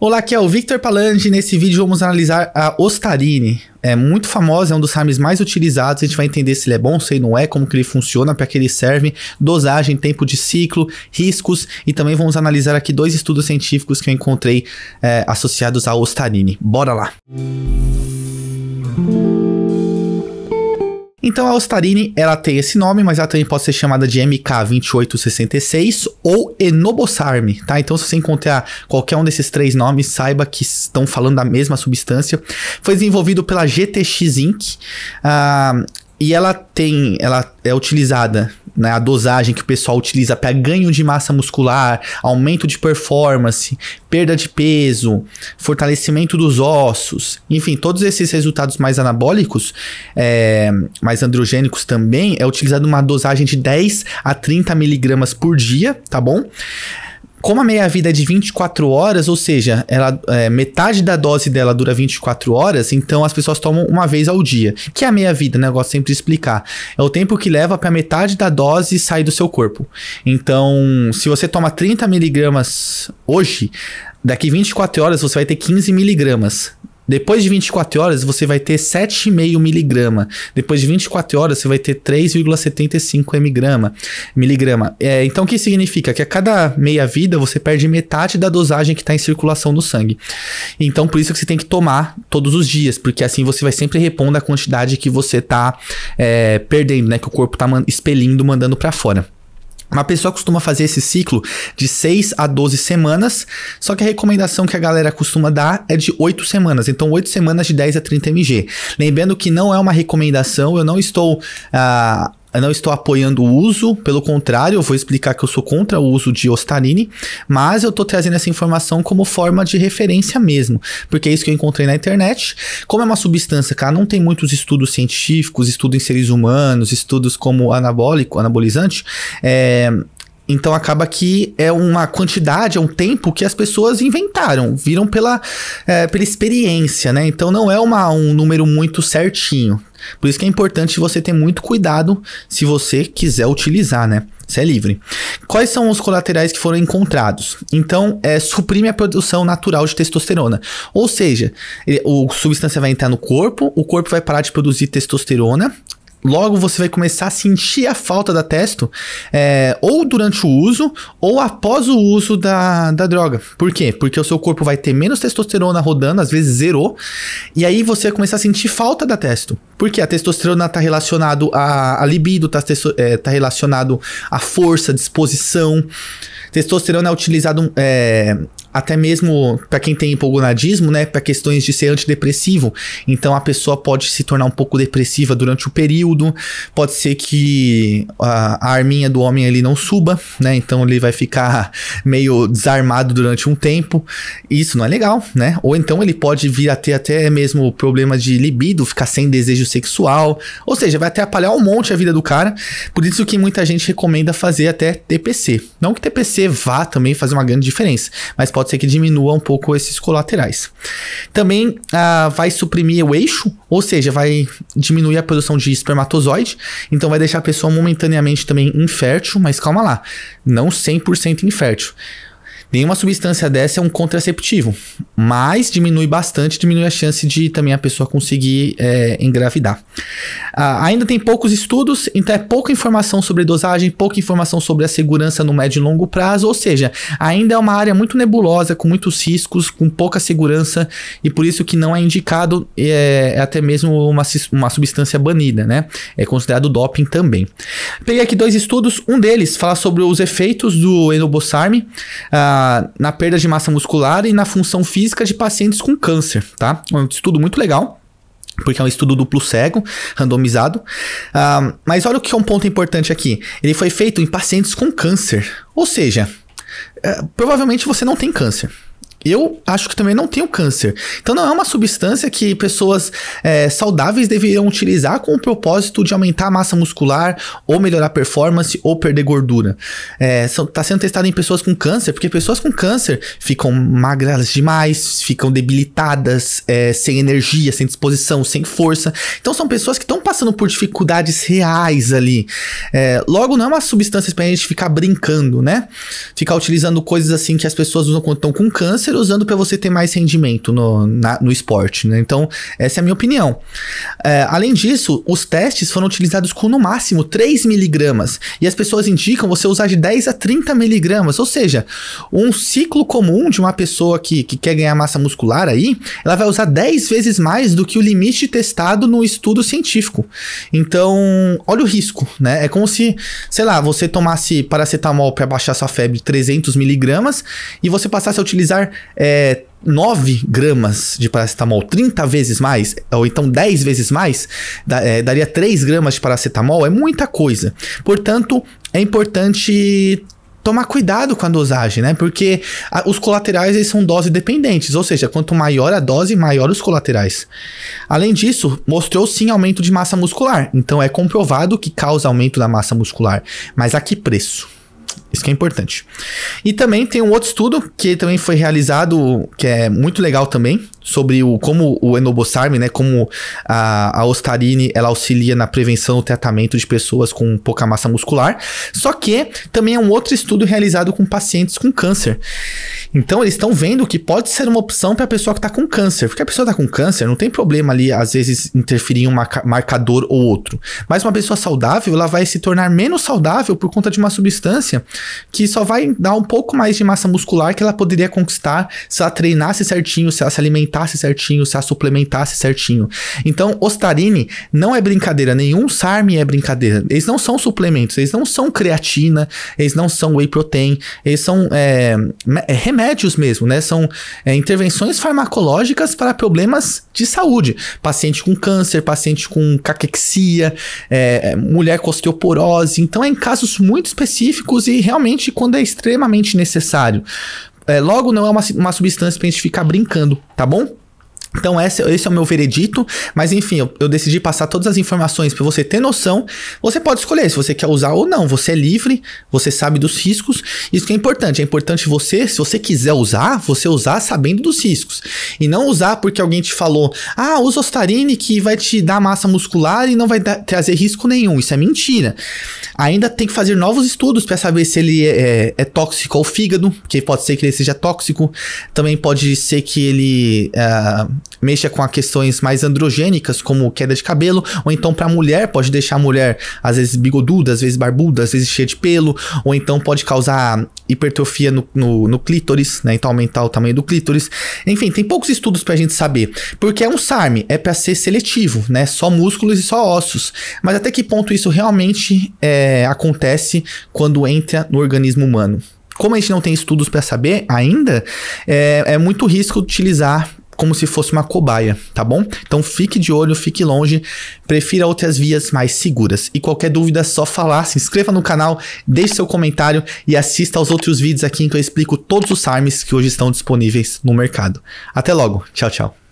Olá, aqui é o Victor Palange. Nesse vídeo vamos analisar a Ostarine. É muito famosa, é um dos rames mais utilizados. A gente vai entender se ele é bom, se ele não é, como que ele funciona, para que ele serve, dosagem, tempo de ciclo, riscos e também vamos analisar aqui dois estudos científicos que eu encontrei é, associados à Ostarine. Bora lá! Música então a Ostarine ela tem esse nome, mas ela também pode ser chamada de MK2866 ou Enobosarme, tá? Então se você encontrar qualquer um desses três nomes, saiba que estão falando da mesma substância. Foi desenvolvido pela GTX Inc. Uh, e ela tem, ela é utilizada né, a dosagem que o pessoal utiliza para ganho de massa muscular, aumento de performance, perda de peso, fortalecimento dos ossos, enfim, todos esses resultados mais anabólicos, é, mais androgênicos também, é utilizado uma dosagem de 10 a 30 miligramas por dia, tá bom? como a meia-vida é de 24 horas, ou seja, ela, é, metade da dose dela dura 24 horas, então as pessoas tomam uma vez ao dia. Que é a meia-vida, né? Eu gosto sempre de explicar. É o tempo que leva para metade da dose sair do seu corpo. Então, se você toma 30 miligramas hoje, daqui 24 horas você vai ter 15 miligramas. Depois de 24 horas, você vai ter 7,5 miligrama. Depois de 24 horas, você vai ter 3,75 miligrama. miligrama. É, então, o que significa? Que a cada meia vida, você perde metade da dosagem que está em circulação no sangue. Então, por isso que você tem que tomar todos os dias, porque assim você vai sempre repondo a quantidade que você está é, perdendo, né? Que o corpo está man mandando para fora. Uma pessoa costuma fazer esse ciclo de 6 a 12 semanas, só que a recomendação que a galera costuma dar é de 8 semanas, então 8 semanas de 10 a 30 mg. Lembrando que não é uma recomendação, eu não estou ah, eu não estou apoiando o uso, pelo contrário, eu vou explicar que eu sou contra o uso de ostarine, mas eu estou trazendo essa informação como forma de referência mesmo, porque é isso que eu encontrei na internet. Como é uma substância cara, não tem muitos estudos científicos, estudos em seres humanos, estudos como anabólico, anabolizante, é, então acaba que é uma quantidade, é um tempo que as pessoas inventaram, viram pela, é, pela experiência, né? Então não é uma, um número muito certinho. Por isso que é importante você ter muito cuidado se você quiser utilizar, né? Você é livre. Quais são os colaterais que foram encontrados? Então, é, suprime a produção natural de testosterona. Ou seja, ele, o substância vai entrar no corpo, o corpo vai parar de produzir testosterona, Logo você vai começar a sentir a falta da testo, é, ou durante o uso, ou após o uso da, da droga. Por quê? Porque o seu corpo vai ter menos testosterona rodando, às vezes zerou, e aí você vai começar a sentir falta da testo. Porque a testosterona está relacionado à, à libido, tá está é, tá relacionado à força, disposição. Testosterona é utilizado, é, até mesmo para quem tem hipogonadismo, né, para questões de ser antidepressivo. Então a pessoa pode se tornar um pouco depressiva durante o período, pode ser que a, a arminha do homem ali não suba, né? Então ele vai ficar meio desarmado durante um tempo. Isso não é legal, né? Ou então ele pode vir a ter até mesmo problema de libido, ficar sem desejo sexual, ou seja, vai até apalhar um monte a vida do cara. Por isso que muita gente recomenda fazer até TPC. Não que TPC vá também fazer uma grande diferença, mas pode pode ser que diminua um pouco esses colaterais. Também ah, vai suprimir o eixo, ou seja, vai diminuir a produção de espermatozoide, então vai deixar a pessoa momentaneamente também infértil, mas calma lá, não 100% infértil. Nenhuma substância dessa é um contraceptivo, mas diminui bastante, diminui a chance de também a pessoa conseguir é, engravidar. Ah, ainda tem poucos estudos, então é pouca informação sobre dosagem, pouca informação sobre a segurança no médio e longo prazo, ou seja, ainda é uma área muito nebulosa, com muitos riscos, com pouca segurança, e por isso que não é indicado é, é até mesmo uma, uma substância banida, né? É considerado doping também. Peguei aqui dois estudos, um deles fala sobre os efeitos do enobosarme ah, na perda de massa muscular e na função física de pacientes com câncer, tá? É um estudo muito legal porque é um estudo duplo cego, randomizado. Ah, mas olha o que é um ponto importante aqui. Ele foi feito em pacientes com câncer, ou seja, eh, provavelmente você não tem câncer. Eu acho que também não tenho câncer. Então não é uma substância que pessoas é, saudáveis deveriam utilizar com o propósito de aumentar a massa muscular, ou melhorar a performance, ou perder gordura. Está é, tá sendo testado em pessoas com câncer, porque pessoas com câncer ficam magras demais, ficam debilitadas, é, sem energia, sem disposição, sem força. Então são pessoas que estão passando por dificuldades reais ali. É, logo, não é uma substância para a gente ficar brincando, né? Ficar utilizando coisas assim que as pessoas usam quando estão com câncer ser usando para você ter mais rendimento no, na, no esporte, né? Então, essa é a minha opinião. É, além disso, os testes foram utilizados com no máximo 3 miligramas e as pessoas indicam você usar de 10 a 30 miligramas, ou seja, um ciclo comum de uma pessoa que, que quer ganhar massa muscular aí, ela vai usar 10 vezes mais do que o limite testado no estudo científico. Então, olha o risco, né? É como se, sei lá, você tomasse paracetamol para baixar sua febre 300 miligramas e você passasse a utilizar é, 9 gramas de paracetamol 30 vezes mais, ou então 10 vezes mais, da, é, daria 3 gramas de paracetamol, é muita coisa. Portanto, é importante tomar cuidado com a dosagem, né? Porque a, os colaterais eles são dose dependentes, ou seja, quanto maior a dose, maior os colaterais. Além disso, mostrou sim aumento de massa muscular, então é comprovado que causa aumento da massa muscular, mas a que preço? Isso que é importante. E também tem um outro estudo que também foi realizado, que é muito legal também, sobre o, como o enobosarme, né, como a, a ostarine, ela auxilia na prevenção e tratamento de pessoas com pouca massa muscular. Só que também é um outro estudo realizado com pacientes com câncer. Então eles estão vendo que pode ser uma opção para a pessoa que está com câncer, porque a pessoa está com câncer não tem problema ali às vezes interferir em um marcador ou outro. Mas uma pessoa saudável, ela vai se tornar menos saudável por conta de uma substância que só vai dar um pouco mais de massa muscular que ela poderia conquistar se ela treinasse certinho, se ela se alimentasse certinho, se ela suplementasse certinho. Então, ostarine não é brincadeira, nenhum SARM é brincadeira. Eles não são suplementos, eles não são creatina, eles não são whey protein, eles são é, é remédios mesmo, né? São é, intervenções farmacológicas para problemas de saúde. Paciente com câncer, paciente com caquexia, é, é mulher com osteoporose. Então, é em casos muito específicos e realmente quando é extremamente necessário. É, logo não é uma, uma substância pra gente ficar brincando, tá bom? Então esse, esse, é o meu veredito, mas enfim, eu, eu decidi passar todas as informações para você ter noção. Você pode escolher se você quer usar ou não. Você é livre, você sabe dos riscos. Isso que é importante. É importante você, se você quiser usar, você usar sabendo dos riscos e não usar porque alguém te falou: "Ah, usa ostarine que vai te dar massa muscular e não vai dar, trazer risco nenhum". Isso é mentira. Ainda tem que fazer novos estudos para saber se ele é, é, é, tóxico ao fígado, que pode ser que ele seja tóxico. Também pode ser que ele ah, mexa com questões mais androgênicas, como queda de cabelo, ou então para mulher, pode deixar a mulher às vezes bigoduda, às vezes barbuda, às vezes cheia de pelo, ou então pode causar hipertrofia no, no, no clítoris, né? Então aumentar o tamanho do clítoris. Enfim, tem poucos estudos pra gente saber, porque é um SARM, é para ser seletivo, né? Só músculos e só ossos. Mas até que ponto isso realmente é, acontece quando entra no organismo humano? Como a gente não tem estudos para saber ainda, é, é muito risco utilizar como se fosse uma cobaia, tá bom? Então fique de olho, fique longe, prefira outras vias mais seguras. E qualquer dúvida é só falar, se inscreva no canal, deixe seu comentário e assista aos outros vídeos aqui em que eu explico todos os armes que hoje estão disponíveis no mercado. Até logo, tchau, tchau.